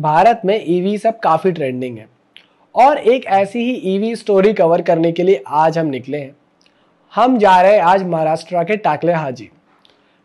भारत में EV e सब काफ़ी ट्रेंडिंग है और एक ऐसी ही ईवी स्टोरी कवर करने के लिए आज हम निकले हैं हम जा रहे हैं आज महाराष्ट्र के टाकले हाजी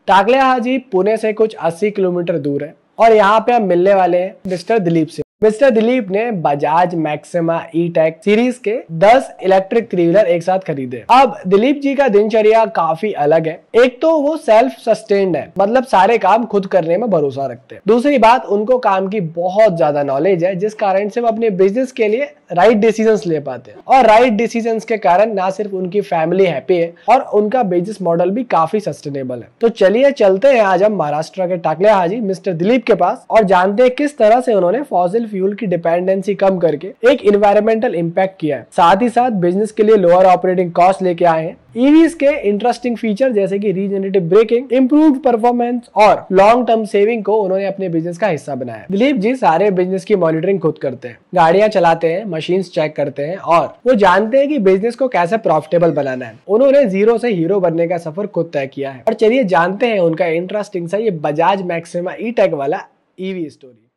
टाकले हाजी पुणे से कुछ 80 किलोमीटर दूर है और यहाँ पे हम मिलने वाले हैं मिस्टर दिलीप सिंह मिस्टर दिलीप ने Bajaj Maxima E Tech series के 10 इलेक्ट्रिक थ्री व्हीलर एक साथ खरीदे अब दिलीप जी का दिनचर्या काफी अलग है एक तो वो सेल्फ सस्टेन्ड है मतलब सारे काम खुद करने में भरोसा रखते हैं दूसरी बात उनको काम की बहुत ज्यादा नॉलेज है जिस कारण से वो अपने बिजनेस के लिए राइट डिसीजन ले पाते हैं और राइट डिसीजन के कारण ना सिर्फ उनकी फैमिली हैप्पी है और उनका बिजनेस मॉडल भी काफी सस्टेनेबल है तो चलिए चलते हैं आज हम महाराष्ट्र के टाकले हाजी मिस्टर दिलीप के पास और जानते हैं किस तरह से उन्होंने फॉजिल फ्यूल की डिपेंडेंसी कम करके एक इन्वायरमेंटल इम्पैक्ट किया है साथ ही साथ बिजनेस के लिए लोअर ऑपरेटिंग कॉस्ट लेके आए हैं ईवीज e के इंटरेस्टिंग फीचर जैसे कि रीजनरेटिव ब्रेकिंग इम्प्रूव परफॉर्मेंस और लॉन्ग टर्म सेविंग को उन्होंने अपने बिजनेस का हिस्सा बनाया दिलीप जी सारे बिजनेस की मॉनिटरिंग खुद करते हैं गाड़ियां चलाते हैं मशीन चेक करते हैं और वो जानते हैं कि बिजनेस को कैसे प्रॉफिटेबल बनाना है उन्होंने जीरो से हीरो बनने का सफर खुद तय किया है और चलिए जानते हैं उनका इंटरेस्टिंग सा ये बजाज मैक्सिमा ई टेक वाला ईवी e स्टोरी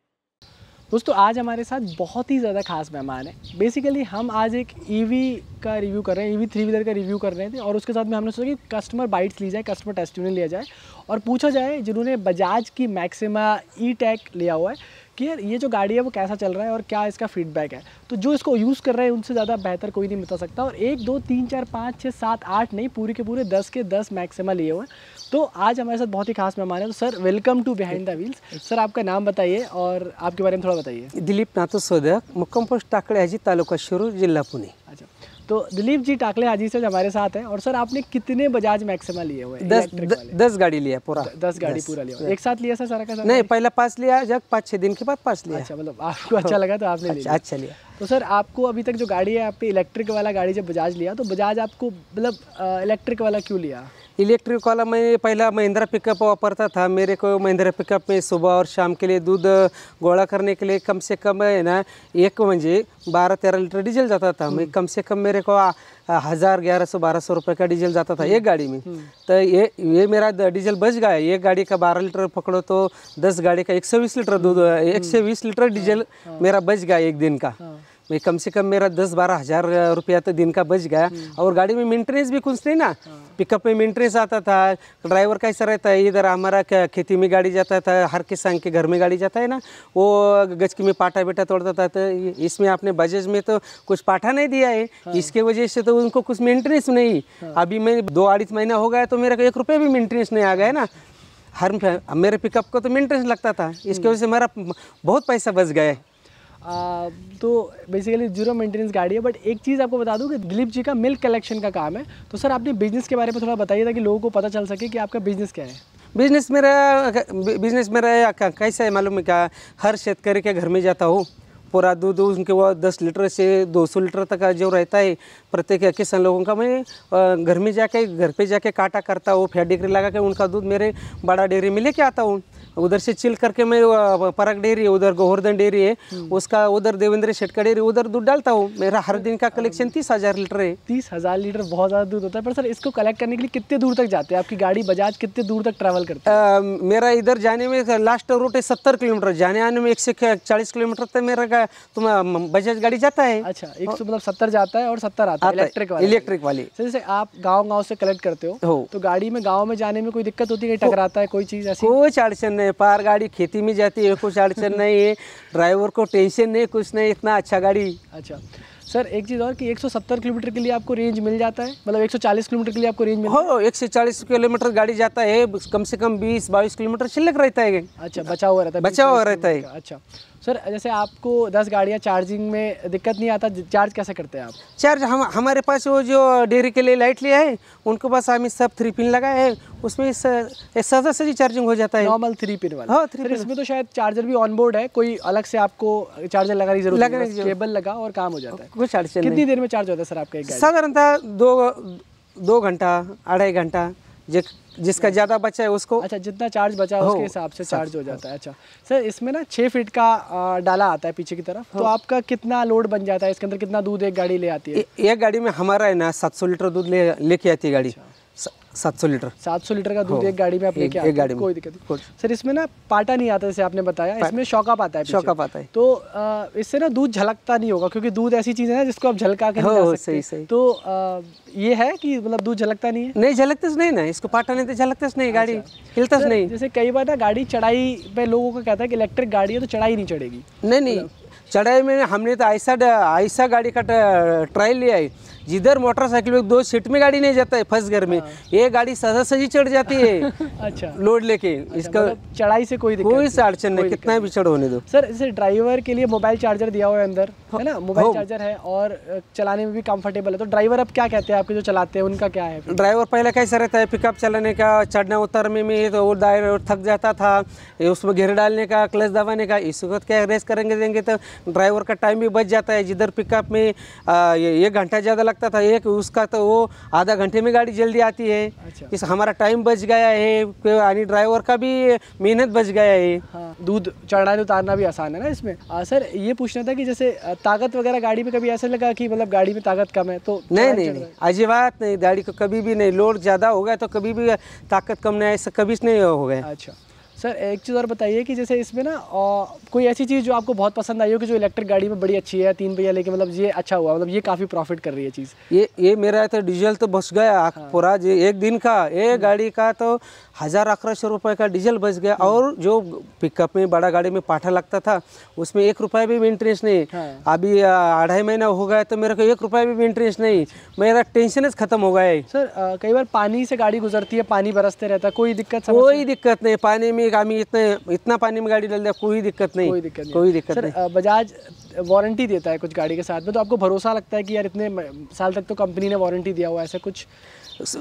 दोस्तों आज हमारे साथ बहुत ही ज़्यादा खास मेहमान है बेसिकली हम आज एक ईवी e का रिव्यू कर रहे हैं ईवी थ्री व्हीलर का रिव्यू कर रहे थे और उसके साथ में हमने सोचा कि कस्टमर बाइट्स ली जाए कस्टमर टेस्ट लिया जाए और पूछा जाए जिन्होंने बजाज की मैक्सिमा ई टैक लिया हुआ है कि यार ये जो गाड़ी है वो कैसा चल रहा है और क्या इसका फीडबैक है तो जो इसको यूज़ कर रहे हैं उनसे ज़्यादा बेहतर कोई नहीं बता सकता और एक दो तीन चार पाँच छः सात आठ नहीं पूरे के पूरे दस के दस मैक्सिमा लिए हुए तो आज हमारे साथ बहुत ही खास मेहमान हैं तो sir welcome to behind the wheels sir आपका नाम बताइए और आपके बारे में थोड़ा बताइए दिलीप नाथो सोदक मुक्कम पोस्ट टाकड़े हजी तालुका शुरू जिला पुणे अच्छा तो दिलीप जी टाकले हाजी सर हमारे साथ हैं और सर आपने कितने बजाज मैक्सिमा लिए हुए दस द, दस गाड़ी लिया पूरा दस गाड़ी पूरा लिया एक साथ लिया सर सारा का सारा नहीं पहले पास लिया जब पाँच छः दिन के बाद पास लिया अच्छा मतलब आपको अच्छा लगा तो आपने अच्छा, अच्छा लिया अच्छा लिया तो सर आपको अभी तक जो गाड़ी है आपने इलेक्ट्रिक वाला गाड़ी जब बजाज लिया तो बजाज आपको मतलब इलेक्ट्रिक वाला क्यों लिया इलेक्ट्रिक वाला मैं पहला महिंद्रा पिकअप वापरता था मेरे को महिंद्रा पिकअप में सुबह और शाम के लिए दूध गोला करने के लिए कम से कम है ना एक म्हणजे बारह तेरह लीटर डीजल जाता था मैं कम से कम मेरे को हज़ार ग्यारह सौ बारह सौ रुपये का डीजल जाता था एक गाड़ी में हम्म। तो ये ये मेरा डीजल बच गया एक गाड़ी का बारह लीटर पकड़ो तो दस गाड़ी का एक सौ बीस लीटर दूध एक सौ बीस लीटर डीजल हाँ। मेरा बच गया एक दिन का हाँ। मैं कम से कम मेरा दस बारह हज़ार रुपया तो दिन का बच गया हम्म। और गाड़ी में मेंटेनेंस भी कुछ नहीं ना पिकअप हाँ। में मेंटेनेंस आता था ड्राइवर कैसा रहता है इधर हमारा खेती में गाड़ी जाता था हर किसान के घर में गाड़ी जाता है ना वो गचकी में पाटा बेटा तोड़ता था तो इसमें आपने बजट में तो कुछ पाठा नहीं दिया है हाँ। इसके वजह से तो उनको कुछ मेंटेनेंस नहीं हाँ। अभी मैं दो अड़ीस महीना हो गया तो मेरा एक रुपये भी मेंटेनेंस नहीं आ गया ना हर मेरे पिकअप को तो मेंटेनेंस लगता था इसकी हम्म। वजह से मेरा बहुत पैसा बच गया है आ, तो बेसिकली जीरो मेंटेनेंस गाड़ी है बट एक चीज़ आपको बता दूं कि दिलीप जी का मिल्क कलेक्शन का काम है तो सर आपने बिज़नेस के बारे में थोड़ा बताइए ताकि लोगों को पता चल सके कि आपका बिज़नेस क्या है बिजनेस मेरा बिजनेस मेरा कैसा है मालूम है क्या हर शेतकारी के घर में जाता हूँ पूरा दूध उनके वो दस लीटर से दो सौ लीटर तक जो रहता है प्रत्येक किसान लोगों का मैं घर में जाके घर पे जाके काटा करता हूँ फैट डिग्री लगा के उनका दूध मेरे बड़ा डेयरी में लेके आता हूँ उधर से चिल करके मैं डेयरी डेरी उधर गोवर्धन डेरी है हम्म। उसका उधर देवेंद्र शेटका डेरी उधर दूध डालता हूँ मेरा हर दिन का कलेक्शन तीस हज़ार लीटर है तीस हज़ार लीटर बहुत ज़्यादा दूध होता है पर सर इसको कलेक्ट करने के लिए कितने दूर तक जाते हैं आपकी गाड़ी बजाज कितने दूर तक ट्रेवल करते मेरा इधर जाने में लास्ट रूट है सत्तर किलोमीटर जाने आने में एक से चालीस किलोमीटर तक मेरा तुम बजाज गाड़ी जाता है अच्छा एक हाँ। सौ मतलब सत्तर जाता है और सत्तर आता है इलेक्ट्रिक वाली इलेक्ट्रिक वाली जैसे आप गाँव गाँव से कलेक्ट करते हो तो गाड़ी में गाँव में जाने में कोई दिक्कत होती है टकराता है कोई चीज़ ऐसी कोई नहीं है पार गाड़ी खेती में जाती है कुछ अड़चन नहीं है ड्राइवर को टेंशन नहीं कुछ नहीं इतना अच्छा गाड़ी अच्छा सर एक चीज़ और कि 170 किलोमीटर के लिए आपको रेंज मिल जाता है मतलब 140 किलोमीटर के लिए आपको रेंज मिल हो एक सौ चालीस किलोमीटर गाड़ी जाता है कम से कम 20 बाईस किलोमीटर छिलक रहता है अच्छा बचा हुआ रहता है बचा हुआ रहता है अच्छा सर जैसे आपको 10 गाड़ियाँ चार्जिंग में दिक्कत नहीं आता चार्ज कैसे करते हैं आप चार्ज हम हमारे पास वो जो डेयरी के लिए लाइट लिया है उनको पास हम सब थ्री पिन लगाए हैं उसमें सजा जी चार्जिंग हो जाता है नॉर्मल थ्री पिन वाला हाँ थ्री पिन इसमें तो शायद चार्जर भी ऑन बोर्ड है कोई अलग से आपको चार्जर लगाने की जरूरत लगाने केबल लगा और काम हो जाता है कुछ चार्ज कितनी देर में चार्ज होता है सर आपका एक साधारणतः दो दो घंटा अढ़ाई घंटा जिसका ज़्यादा बचा है उसको अच्छा जितना चार्ज बचा है उसके हिसाब से चार्ज हो जाता है अच्छा सर इसमें ना छह फीट का डाला आता है पीछे की तरफ तो आपका कितना लोड बन जाता है इसके अंदर कितना दूध एक गाड़ी ले आती है एक गाड़ी में हमारा है ना सात सौ लीटर दूध लेके आती है गाड़ी अच्छा। सात सौ लीटर सात सौ लीटर का दूध एक गाड़ी में आपने लेके एक, एक गाड़ी में कोई दिक्कत नहीं सर इसमें ना पाटा नहीं आता जैसे आपने बताया इसमें शौकअप आता है शौकअप आता है तो इससे ना दूध झलकता नहीं होगा क्योंकि दूध ऐसी चीज़ है ना जिसको आप झलका के हो, सही सही तो ये है कि मतलब दूध झलकता नहीं है नहीं झलकते तो नहीं ना इसको पाटा नहीं तो झलकते तो नहीं अच्छा। गाड़ी हिलता तो नहीं जैसे कई बार ना गाड़ी चढ़ाई पे लोगों को कहता है कि इलेक्ट्रिक गाड़ी है तो चढ़ाई नहीं चढ़ेगी नहीं नहीं मतलब चढ़ाई में हमने तो ऐसा ऐसा गाड़ी का ट्रायल लिया है जिधर मोटरसाइकिल में दो सीट में गाड़ी नहीं जाता है फर्स्ट घर में हाँ। ये गाड़ी सजा सजी चढ़ जाती है अच्छा लोड लेके अच्छा, इसका मतलब चढ़ाई से कोई कोई अड़चन नहीं कितना भी चढ़ होने दो सर इसे ड्राइवर के लिए मोबाइल चार्जर दिया हुआ है अंदर हाँ। है ना मोबाइल चार्जर है और चलाने में भी कंफर्टेबल है तो ड्राइवर अब क्या कहते हैं आपके जो चलाते हैं उनका क्या है ड्राइवर पहले कैसा रहता है पिकअप चलाने का चढ़ने उतरने में तो वो ड्राइवर थक जाता था उसमें घेर डालने का क्लच दबाने का इस वक्त क्या रेस करेंगे देंगे तो ड्राइवर का टाइम भी बच जाता है जिधर पिकअप में एक घंटा ज़्यादा लगता था एक उसका तो वो आधा घंटे में गाड़ी जल्दी आती है अच्छा। इस हमारा टाइम बच गया है यानी ड्राइवर का भी मेहनत बच गया है हाँ। दूध चढ़ाना उतारना भी आसान है ना इसमें आ, सर ये पूछना था कि जैसे ताकत वगैरह गाड़ी में कभी ऐसा लगा कि मतलब गाड़ी में ताकत कम है तो नहीं नहीं नहीं बात नहीं गाड़ी को कभी भी नहीं लोड ज़्यादा हो गया तो कभी भी ताकत कम नहीं ऐसा कभी नहीं हो गया अच्छा सर एक चीज़ और बताइए कि जैसे इसमें ना कोई ऐसी चीज़ जो आपको बहुत पसंद आई हो कि जो इलेक्ट्रिक गाड़ी में बड़ी अच्छी है तीन भैया लेके मतलब ये अच्छा हुआ मतलब ये काफ़ी प्रॉफिट कर रही है चीज़ ये ये मेरा तो डीजल तो बच गया हाँ। पूरा जी एक दिन का ये हम्म। गाड़ी का तो हज़ार अठारह सौ रुपये का डीजल बच गया हम्म। और जो पिकअप में बड़ा गाड़ी में पाठा लगता था उसमें एक रुपये भी मेंटेनेंस नहीं हाँ। अभी अढ़ाई महीना हो गया तो मेरे को एक रुपये भी मेंटेनेंस नहीं अच्छा, अच्छा। मेरा टेंशन ख़त्म हो गया है सर कई बार पानी से गाड़ी गुजरती है पानी बरसते रहता है कोई दिक्कत कोई दिक्कत नहीं पानी में का आम्ही इतने इतना पानी में गाड़ी डाल दिया कोई दिक्कत नहीं कोई दिक्कत नहीं कोई दिक्कत नहीं बजाज वारंटी देता है कुछ गाड़ी के साथ में तो आपको भरोसा लगता है कि यार इतने साल तक तो कंपनी ने वारंटी दिया हुआ ऐसा कुछ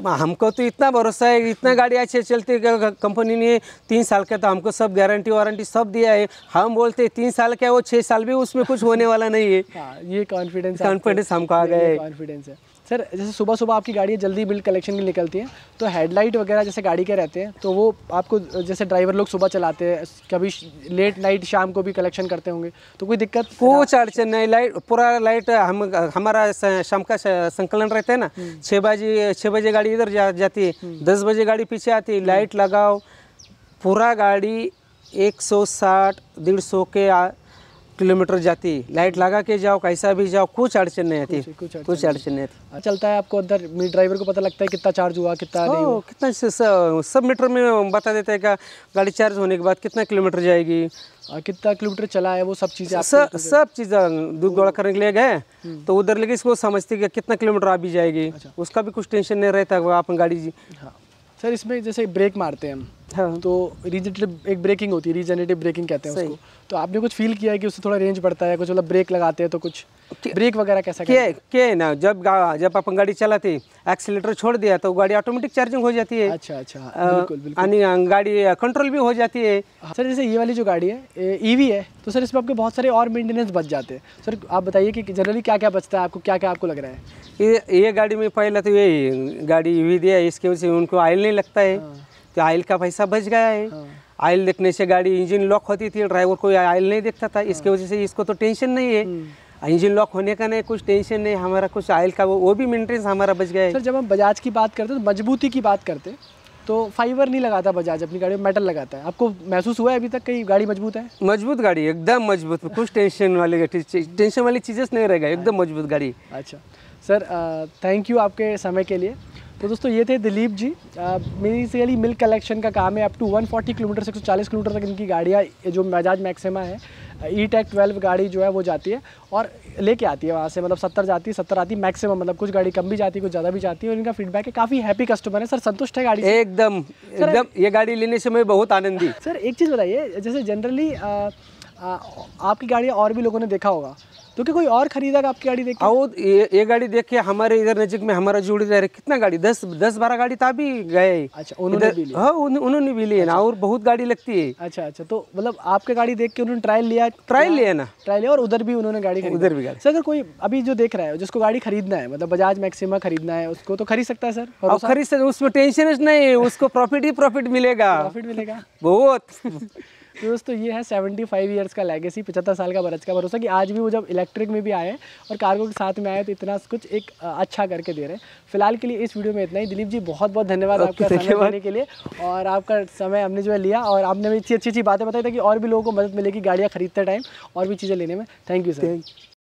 हाँ, हमको तो इतना भरोसा है इतना गाड़ी अच्छे चलती है कंपनी ने तीन साल का तो हमको सब गारंटी वारंटी सब दिया है हम बोलते हैं तीन साल का वो छः साल भी उसमें कुछ होने वाला नहीं है हाँ, ये कॉन्फिडेंस कॉन्फिडेंस हमको आ गया है कॉन्फिडेंस है सर जैसे सुबह सुबह आपकी गाड़ी जल्दी बिल्ड कलेक्शन की निकलती है तो हेडलाइट वगैरह जैसे गाड़ी के रहते हैं तो वो आपको जैसे ड्राइवर लोग सुबह चलाते हैं कभी लेट नाइट शाम को भी कलेक्शन करते होंगे तो कोई दिक्कत कुछ अड़चन नहीं लाइट पूरा लाइट हम हमारा शाम का संकलन रहता है ना हम्म। छः बजे छः बजे गाड़ी इधर जा, जाती है हम्म। दस बजे गाड़ी पीछे आती है लाइट लगाओ पूरा गाड़ी एक सौ के किलोमीटर जाती लाइट लगा के जाओ कैसा भी जाओ कुछ अड़चन नहीं आती कुछ अड़चन नहीं आती चलता है आपको अंदर ड्राइवर को पता लगता है कितना चार्ज हुआ कितना नहीं हुआ। कितना सब मीटर में बता देता है क्या गाड़ी चार्ज होने के बाद कितना किलोमीटर जाएगी कितना किलोमीटर चला है वो सब चीज़ें सब सब चीज़ें दूध गोड़ा करने के लिए गए हम्म। तो उधर लेके इसको समझती कि कितना किलोमीटर आ भी जाएगी अच्छा। उसका भी कुछ टेंशन नहीं रहता अपन गाड़ी जी हाँ। सर इसमें जैसे ब्रेक मारते हैं हम हाँ। तो रिजनेटिव एक ब्रेकिंग होती है रिजेनेटिव ब्रेकिंग कहते हैं उसको तो आपने कुछ फील किया है कि उससे थोड़ा रेंज बढ़ता है कुछ मतलब ब्रेक लगाते हैं तो कुछ ब्रेक वगैरह कैसा के के ना जब जब अपन गाड़ी चलाते एक्सीटर छोड़ दिया तो गाड़ी ऑटोमेटिक चार्जिंग हो जाती है अच्छा अच्छा बिल्कुल गाड़ी कंट्रोल भी हो जाती है हाँ। सर जैसे ये वाली जो गाड़ी है ईवी e है तो सर इसमें आपके बहुत सारे और मेंटेनेंस बच जाते हैं सर आप बताइए कि जनरली क्या क्या बचता है आपको क्या क्या आपको लग रहा है ये ये गाड़ी में पहले तो यही गाड़ी ईवी e दिया इसकी वजह से उनको आयल नहीं लगता है हाँ। कि आयल का पैसा बच गया है हाँ। आयल देखने से गाड़ी इंजन लॉक होती थी ड्राइवर को आयल नहीं देखता था इसके हाँ। वजह से इसको तो टेंशन नहीं है हम्म। इंजन लॉक होने का नहीं कुछ टेंशन नहीं हमारा कुछ आयल का वो वो भी मेंटेनेंस हमारा बच गया है सर जब हम बजाज की बात करते तो मजबूती की बात करते तो फाइबर नहीं लगाता बजाज अपनी गाड़ी में मेटल लगाता है आपको महसूस हुआ है अभी तक कहीं गाड़ी मजबूत है मजबूत गाड़ी एकदम मजबूत कुछ टेंशन वाली टेंशन वाली चीज़ें नहीं रहेगा एकदम मजबूत गाड़ी अच्छा सर थैंक यू आपके समय के लिए तो दोस्तों ये थे Dilip ji basically milk collection का काम है अप टू 140 किलोमीटर से 140 किलोमीटर तक इनकी गाड़ियाँ जो मजाज मैक्सिमा है ई टेक ट्वेल्व गाड़ी जो है वो जाती है और लेके आती है वहाँ से मतलब सत्तर जाती है सत्तर आती है मैक्सिमम मतलब कुछ गाड़ी कम भी जाती है कुछ ज़्यादा भी जाती है और इनका फीडबैक है काफ़ी हैप्पी कस्टमर है सर संतुष्ट है गाड़ी एकदम एकदम ये गाड़ी लेने से मैं बहुत आनंदी सर एक चीज़ बताइए जैसे जनरली आपकी गाड़ी और भी लोगों ने देखा होगा तो क्या कोई और खरीदा आपकी गाड़ी देख आओ ये, ये गाड़ी देख के हमारे इधर नजदीक में हमारा जोड़ीदार कितना गाड़ी दस दस बारह गाड़ी था तो भी गए अच्छा उन्होंने भी ली हाँ, उन, भी ना अच्छा। और बहुत गाड़ी लगती है अच्छा अच्छा तो मतलब आपके गाड़ी देख के उन्होंने ट्रायल लिया ट्रायल लिया ना ट्रायल लिया और उधर भी उन्होंने गाड़ी उधर भी गाड़ी सर कोई अभी जो देख रहा है जिसको गाड़ी खरीदना है मतलब बजाज मैक्सिमा खरीदना है उसको तो खरीद सकता है सर और खरीद सकते उसमें टेंशन नहीं उसको प्रॉफिट ही प्रॉफिट मिलेगा प्रॉफिट मिलेगा बहुत तो दोस्तों ये है सेवेंटी फाइव ईयर्स का लैगेसी पचहत्तर साल का बरस का भरोसा कि आज भी वो जब इलेक्ट्रिक में भी आए और कार्गो के साथ में आए तो इतना कुछ एक अच्छा करके दे रहे हैं फिलहाल के लिए इस वीडियो में इतना ही दिलीप जी बहुत बहुत धन्यवाद आपका समय देने के लिए और आपका समय हमने जो है लिया और आपने भी अच्छी अच्छी अच्छी बातें बताई ताकि और भी लोगों को मदद मिलेगी गाड़ियाँ खरीदते टाइम और भी चीज़ें लेने में thank you sir thank you